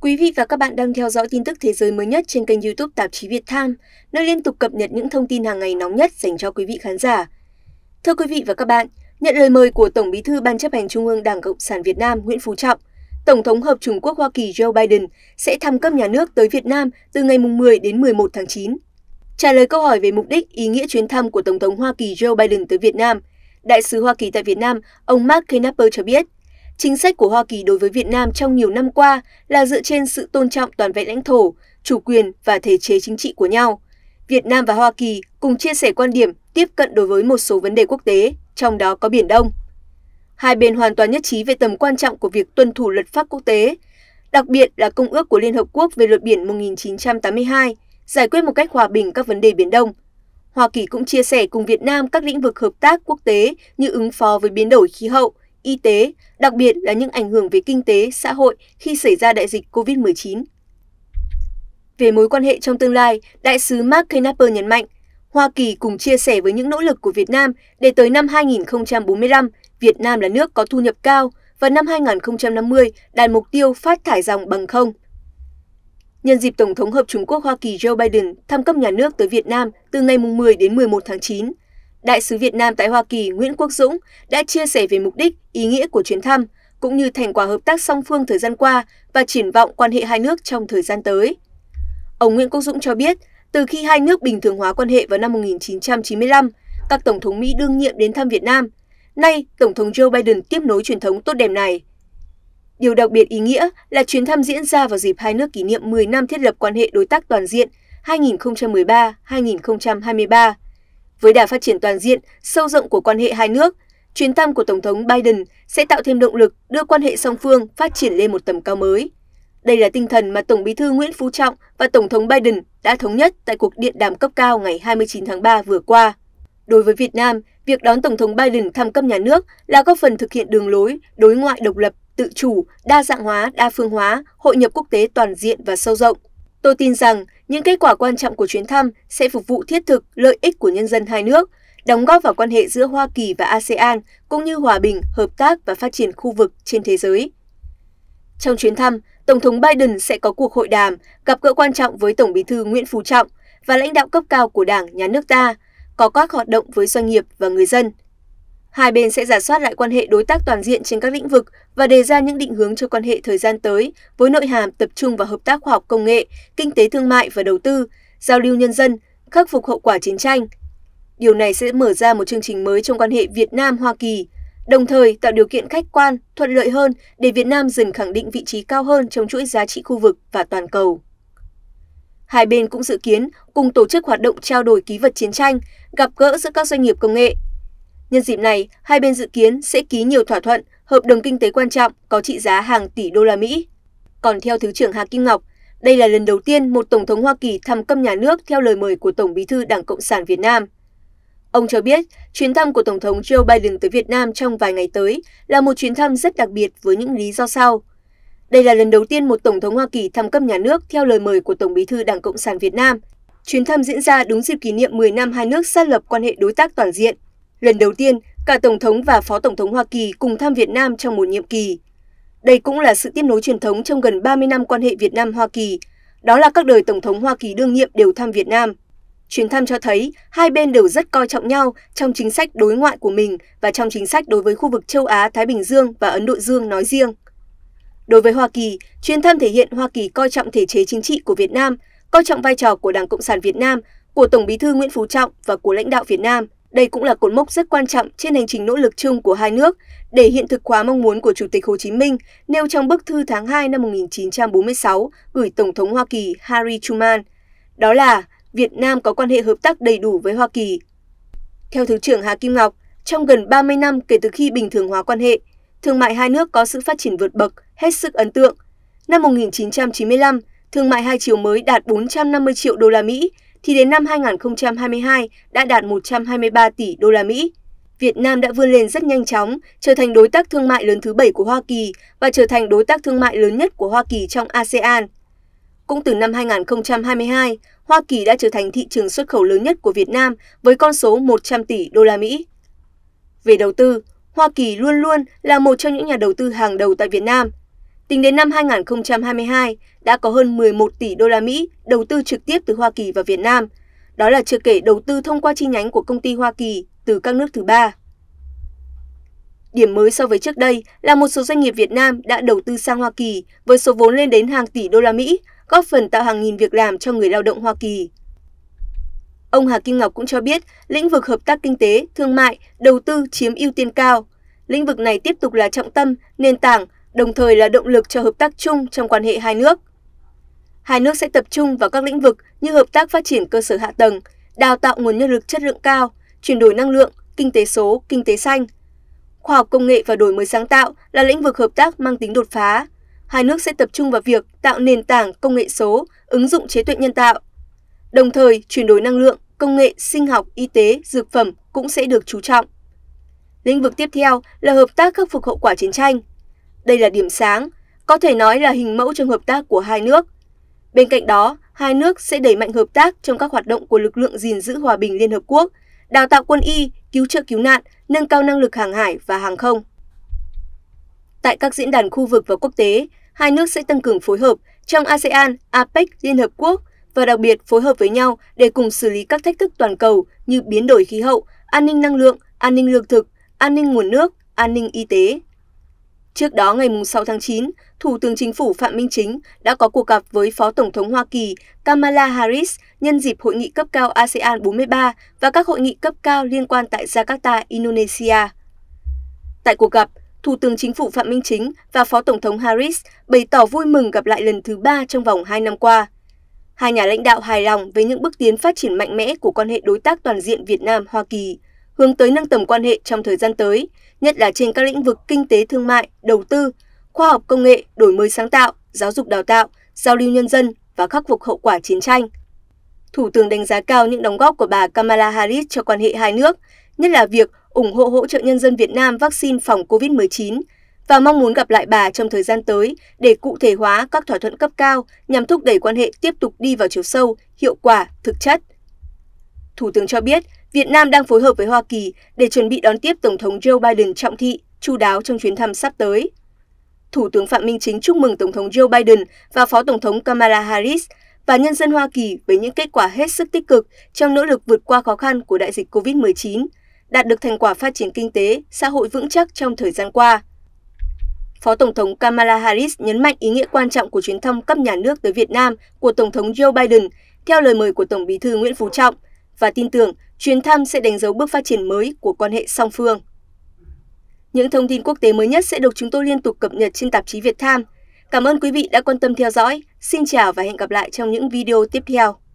Quý vị và các bạn đang theo dõi tin tức thế giới mới nhất trên kênh YouTube Tạp chí Việt Tham, nơi liên tục cập nhật những thông tin hàng ngày nóng nhất dành cho quý vị khán giả. Thưa quý vị và các bạn, nhận lời mời của Tổng Bí thư Ban chấp hành Trung ương Đảng Cộng sản Việt Nam Nguyễn Phú Trọng, Tổng thống Hợp Trung Quốc Hoa Kỳ Joe Biden sẽ thăm cấp nhà nước tới Việt Nam từ ngày 10 đến 11 tháng 9. Trả lời câu hỏi về mục đích, ý nghĩa chuyến thăm của Tổng thống Hoa Kỳ Joe Biden tới Việt Nam, Đại sứ Hoa Kỳ tại Việt Nam, ông Mark Knapper cho biết – chính sách của hoa kỳ đối với việt nam trong nhiều năm qua là dựa trên sự tôn trọng toàn vẹn lãnh thổ chủ quyền và thể chế chính trị của nhau việt nam và hoa kỳ cùng chia sẻ quan điểm tiếp cận đối với một số vấn đề quốc tế trong đó có biển đông hai bên hoàn toàn nhất trí về tầm quan trọng của việc tuân thủ luật pháp quốc tế đặc biệt là công ước của liên hợp quốc về luật biển 1982 giải quyết một cách hòa bình các vấn đề biển đông Hoa Kỳ cũng chia sẻ cùng Việt Nam các lĩnh vực hợp tác quốc tế như ứng phó với biến đổi khí hậu, y tế, đặc biệt là những ảnh hưởng về kinh tế, xã hội khi xảy ra đại dịch COVID-19. Về mối quan hệ trong tương lai, đại sứ Mark Knapper nhấn mạnh, Hoa Kỳ cùng chia sẻ với những nỗ lực của Việt Nam để tới năm 2045, Việt Nam là nước có thu nhập cao và năm 2050 đạt mục tiêu phát thải dòng bằng không. Nhân dịp Tổng thống Hợp Trung Quốc Hoa Kỳ Joe Biden thăm cấp nhà nước tới Việt Nam từ ngày 10 đến 11 tháng 9, đại sứ Việt Nam tại Hoa Kỳ Nguyễn Quốc Dũng đã chia sẻ về mục đích, ý nghĩa của chuyến thăm, cũng như thành quả hợp tác song phương thời gian qua và triển vọng quan hệ hai nước trong thời gian tới. Ông Nguyễn Quốc Dũng cho biết, từ khi hai nước bình thường hóa quan hệ vào năm 1995, các tổng thống Mỹ đương nhiệm đến thăm Việt Nam. Nay, Tổng thống Joe Biden tiếp nối truyền thống tốt đẹp này. Điều đặc biệt ý nghĩa là chuyến thăm diễn ra vào dịp hai nước kỷ niệm 10 năm thiết lập quan hệ đối tác toàn diện 2013-2023 với đà phát triển toàn diện, sâu rộng của quan hệ hai nước, chuyến thăm của Tổng thống Biden sẽ tạo thêm động lực đưa quan hệ song phương phát triển lên một tầm cao mới. Đây là tinh thần mà Tổng bí thư Nguyễn Phú Trọng và Tổng thống Biden đã thống nhất tại cuộc điện đàm cấp cao ngày 29 tháng 3 vừa qua. Đối với Việt Nam, việc đón Tổng thống Biden thăm cấp nhà nước là góp phần thực hiện đường lối đối ngoại độc lập, tự chủ, đa dạng hóa, đa phương hóa, hội nhập quốc tế toàn diện và sâu rộng tôi tin rằng những kết quả quan trọng của chuyến thăm sẽ phục vụ thiết thực lợi ích của nhân dân hai nước đóng góp vào quan hệ giữa hoa kỳ và asean cũng như hòa bình hợp tác và phát triển khu vực trên thế giới trong chuyến thăm tổng thống biden sẽ có cuộc hội đàm gặp gỡ quan trọng với tổng bí thư nguyễn phú trọng và lãnh đạo cấp cao của đảng nhà nước ta có các hoạt động với doanh nghiệp và người dân hai bên sẽ giả soát lại quan hệ đối tác toàn diện trên các lĩnh vực và đề ra những định hướng cho quan hệ thời gian tới với nội hàm tập trung vào hợp tác khoa học công nghệ, kinh tế thương mại và đầu tư, giao lưu nhân dân, khắc phục hậu quả chiến tranh. Điều này sẽ mở ra một chương trình mới trong quan hệ Việt Nam-Hoa Kỳ, đồng thời tạo điều kiện khách quan, thuận lợi hơn để Việt Nam dần khẳng định vị trí cao hơn trong chuỗi giá trị khu vực và toàn cầu. Hai bên cũng dự kiến cùng tổ chức hoạt động trao đổi ký vật chiến tranh, gặp gỡ giữa các doanh nghiệp công nghệ, nhân dịp này hai bên dự kiến sẽ ký nhiều thỏa thuận hợp đồng kinh tế quan trọng có trị giá hàng tỷ đô la mỹ còn theo thứ trưởng hà kim ngọc đây là lần đầu tiên một tổng thống hoa kỳ thăm cấp nhà nước theo lời mời của tổng bí thư đảng cộng sản việt nam Ông cho biết, chuyến thăm của Tổng thống Joe Biden tới Việt Nam trong vài ngày tới là một chuyến thăm rất đặc biệt với những lý do sau. Đây là lần đầu tiên một Tổng thống Hoa Kỳ thăm cấp nhà nước theo lời mời của Tổng bí thư Đảng Cộng sản Việt Nam. Chuyến thăm diễn ra đúng dịp kỷ niệm 10 năm hai nước xác lập quan hệ đối tác toàn diện lần đầu tiên cả tổng thống và phó tổng thống hoa kỳ cùng thăm việt nam trong một nhiệm kỳ đây cũng là sự tiếp nối truyền thống trong gần 30 năm quan hệ Việt Nam Hoa Kỳ. Đó là các đời tổng thống Hoa Kỳ đương nhiệm đều thăm Việt Nam. Chuyến thăm cho thấy hai bên đều rất coi trọng nhau trong chính sách đối ngoại của mình và trong chính sách đối với khu vực châu Á, Thái Bình Dương và Ấn Độ Dương nói riêng. Đối với Hoa Kỳ, chuyến thăm thể hiện Hoa Kỳ coi trọng thể chế chính trị của Việt Nam, coi trọng vai trò của Đảng Cộng sản Việt Nam, của Tổng Bí thư Nguyễn Phú Trọng và của lãnh đạo Việt Nam – đây cũng là cột mốc rất quan trọng trên hành trình nỗ lực chung của hai nước để hiện thực hóa mong muốn của Chủ tịch Hồ Chí Minh nêu trong bức thư tháng 2 năm 1946 gửi Tổng thống Hoa Kỳ Harry Truman, đó là Việt Nam có quan hệ hợp tác đầy đủ với Hoa Kỳ. Theo Thứ trưởng Hà Kim Ngọc, trong gần 30 năm kể từ khi bình thường hóa quan hệ, thương mại hai nước có sự phát triển vượt bậc, hết sức ấn tượng. Năm 1995, thương mại hai chiều mới đạt 450 triệu đô la Mỹ, thì đến năm 2022 đã đạt 123 tỷ đô la Mỹ. Việt Nam đã vươn lên rất nhanh chóng, trở thành đối tác thương mại lớn thứ bảy của Hoa Kỳ và trở thành đối tác thương mại lớn nhất của Hoa Kỳ trong ASEAN. Cũng từ năm 2022, Hoa Kỳ đã trở thành thị trường xuất khẩu lớn nhất của Việt Nam với con số 100 tỷ đô la Mỹ. Về đầu tư, Hoa Kỳ luôn luôn là một trong những nhà đầu tư hàng đầu tại Việt Nam. Tính đến năm 2022, đã có hơn 11 tỷ đô la Mỹ đầu tư trực tiếp từ Hoa Kỳ vào Việt Nam, đó là chưa kể đầu tư thông qua chi nhánh của công ty Hoa Kỳ từ các nước thứ ba. Điểm mới so với trước đây là một số doanh nghiệp Việt Nam đã đầu tư sang Hoa Kỳ với số vốn lên đến hàng tỷ đô la Mỹ, góp phần tạo hàng nghìn việc làm cho người lao động Hoa Kỳ. Ông Hà Kim Ngọc cũng cho biết, lĩnh vực hợp tác kinh tế, thương mại, đầu tư chiếm ưu tiên cao. Lĩnh vực này tiếp tục là trọng tâm, nền tảng đồng thời là động lực cho hợp tác chung trong quan hệ hai nước. Hai nước sẽ tập trung vào các lĩnh vực như hợp tác phát triển cơ sở hạ tầng, đào tạo nguồn nhân lực chất lượng cao, chuyển đổi năng lượng, kinh tế số, kinh tế xanh. Khoa học công nghệ và đổi mới sáng tạo là lĩnh vực hợp tác mang tính đột phá. Hai nước sẽ tập trung vào việc tạo nền tảng công nghệ số, ứng dụng trí tuệ nhân tạo. Đồng thời, chuyển đổi năng lượng, công nghệ, sinh học, y tế, dược phẩm cũng sẽ được chú trọng. Lĩnh vực tiếp theo là hợp tác khắc phục hậu quả chiến tranh. Đây là điểm sáng, có thể nói là hình mẫu trong hợp tác của hai nước. Bên cạnh đó, hai nước sẽ đẩy mạnh hợp tác trong các hoạt động của lực lượng gìn giữ hòa bình Liên Hợp Quốc, đào tạo quân y, cứu trợ cứu nạn, nâng cao năng lực hàng hải và hàng không. Tại các diễn đàn khu vực và quốc tế, hai nước sẽ tăng cường phối hợp trong ASEAN, APEC, Liên Hợp Quốc và đặc biệt phối hợp với nhau để cùng xử lý các thách thức toàn cầu như biến đổi khí hậu, an ninh năng lượng, an ninh lương thực, an ninh nguồn nước, an ninh y tế. Trước đó ngày 6 tháng 9, Thủ tướng Chính phủ Phạm Minh Chính đã có cuộc gặp với Phó Tổng thống Hoa Kỳ Kamala Harris nhân dịp hội nghị cấp cao ASEAN 43 và các hội nghị cấp cao liên quan tại Jakarta, Indonesia. Tại cuộc gặp, Thủ tướng Chính phủ Phạm Minh Chính và Phó Tổng thống Harris bày tỏ vui mừng gặp lại lần thứ ba trong vòng hai năm qua. Hai nhà lãnh đạo hài lòng với những bước tiến phát triển mạnh mẽ của quan hệ đối tác toàn diện Việt Nam-Hoa Kỳ – hướng tới nâng tầm quan hệ trong thời gian tới, nhất là trên các lĩnh vực kinh tế thương mại, đầu tư, khoa học công nghệ, đổi mới sáng tạo, giáo dục đào tạo, giao lưu nhân dân và khắc phục hậu quả chiến tranh. Thủ tướng đánh giá cao những đóng góp của bà Kamala Harris cho quan hệ hai nước, nhất là việc ủng hộ hỗ trợ nhân dân Việt Nam vaccine phòng COVID-19 và mong muốn gặp lại bà trong thời gian tới để cụ thể hóa các thỏa thuận cấp cao nhằm thúc đẩy quan hệ tiếp tục đi vào chiều sâu, hiệu quả, thực chất. Thủ tướng cho biết Việt Nam đang phối hợp với Hoa Kỳ để chuẩn bị đón tiếp Tổng thống Joe Biden trọng thị, chu đáo trong chuyến thăm sắp tới. Thủ tướng Phạm Minh Chính chúc mừng Tổng thống Joe Biden và Phó Tổng thống Kamala Harris và nhân dân Hoa Kỳ với những kết quả hết sức tích cực trong nỗ lực vượt qua khó khăn của đại dịch COVID-19, đạt được thành quả phát triển kinh tế, xã hội vững chắc trong thời gian qua. Phó Tổng thống Kamala Harris nhấn mạnh ý nghĩa quan trọng của chuyến thăm cấp nhà nước tới Việt Nam của Tổng thống Joe Biden theo lời mời của Tổng bí thư Nguyễn Phú Trọng và tin tưởng chuyến thăm sẽ đánh dấu bước phát triển mới của quan hệ song phương. Những thông tin quốc tế mới nhất sẽ được chúng tôi liên tục cập nhật trên tạp chí Việt Tham. Cảm ơn quý vị đã quan tâm theo dõi. Xin chào và hẹn gặp lại trong những video tiếp theo.